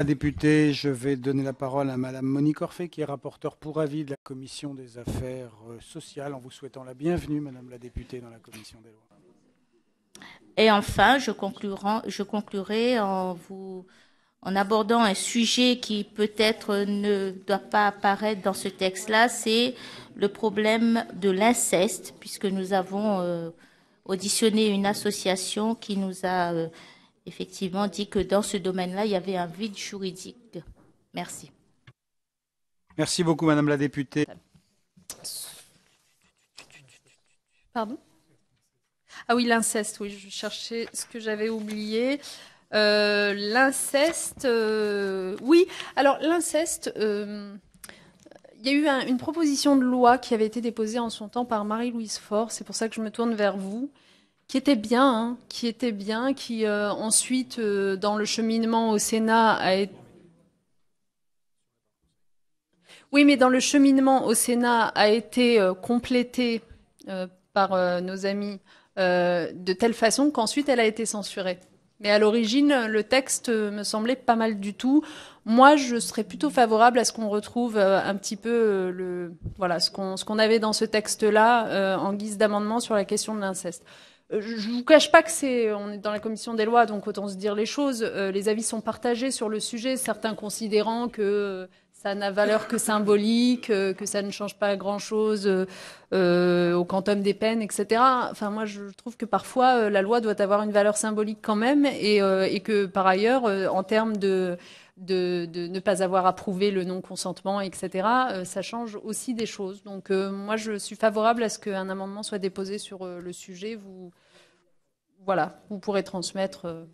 la députée, je vais donner la parole à Madame Monique Orphée, qui est rapporteure pour avis de la Commission des affaires euh, sociales, en vous souhaitant la bienvenue, Madame la députée, dans la Commission des lois. Et enfin, je conclurai, en, vous, en abordant un sujet qui peut-être ne doit pas apparaître dans ce texte-là, c'est le problème de l'inceste, puisque nous avons euh, auditionné une association qui nous a... Euh, effectivement dit que dans ce domaine-là, il y avait un vide juridique. Merci. Merci beaucoup, Madame la députée. Pardon Ah oui, l'inceste, oui, je cherchais ce que j'avais oublié. Euh, l'inceste, euh, oui, alors l'inceste, euh, il y a eu une proposition de loi qui avait été déposée en son temps par Marie-Louise Faure, c'est pour ça que je me tourne vers vous. Hein, qui était bien, qui était bien, qui ensuite, euh, dans le cheminement au Sénat, a été... Oui, mais dans le cheminement au Sénat a été euh, complété euh, par nos amis de telle façon qu'ensuite elle a été censurée. Mais à l'origine, le texte me semblait pas mal du tout. Moi, je serais plutôt favorable à ce qu'on retrouve un petit peu le voilà ce qu'on ce qu'on avait dans ce texte-là en guise d'amendement sur la question de l'inceste. Euh, je vous cache pas que c'est, euh, on est dans la commission des lois, donc autant se dire les choses. Euh, les avis sont partagés sur le sujet, certains considérant que ça n'a valeur que symbolique, euh, que ça ne change pas grand-chose euh, euh, au quantum des peines, etc. Enfin, moi, je trouve que parfois, la loi doit avoir une valeur symbolique quand même, et, que par ailleurs, en termes de, ne pas avoir approuvé le non-consentement, etc., ça change aussi des choses. Donc, moi, je suis favorable à ce qu'un amendement soit déposé sur le sujet. Vous, voilà, vous pourrez transmettre